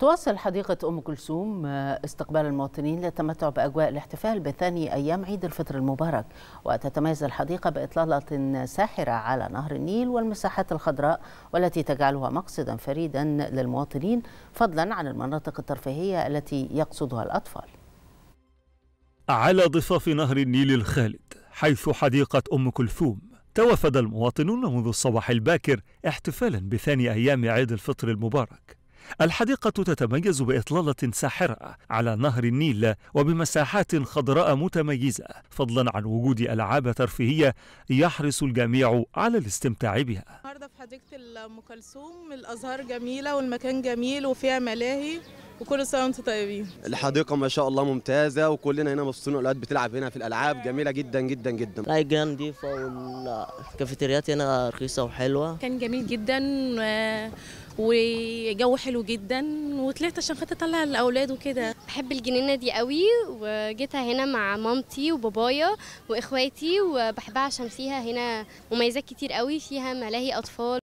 تواصل حديقة أم كلثوم آه، استقبال المواطنين للتمتع بأجواء الاحتفال بثاني أيام عيد الفطر المبارك وتتميز الحديقة بإطلالة ساحرة على نهر النيل والمساحات الخضراء والتي تجعلها مقصدا فريدا للمواطنين فضلا عن المناطق الترفيهية التي يقصدها الأطفال على ضفاف نهر النيل الخالد حيث حديقة أم كلثوم توافد المواطنون منذ الصباح الباكر احتفالا بثاني أيام عيد الفطر المبارك الحديقة تتميز بإطلالة ساحرة على نهر النيل وبمساحات خضراء متميزة فضلا عن وجود ألعاب ترفيهية يحرص الجميع على الاستمتاع بها النهاردة في حديقة أم كلثوم الأزهار جميلة والمكان جميل وفيها ملاهي وكل سنه وانتم طيبين الحديقه ما شاء الله ممتازه وكلنا هنا مبسوطين الاولاد بتلعب هنا في الالعاب آه. جميله جدا جدا جدا لا نظيفة نضيفه والكافيتريات هنا رخيصه وحلوه كان جميل جدا و... وجو حلو جدا وطلعت عشان خاطر اطلع الاولاد وكده بحب الجنينه دي قوي وجيتها هنا مع مامتي وبابايا واخواتي وبحبها عشان فيها هنا مميزات كتير قوي فيها ملاهي اطفال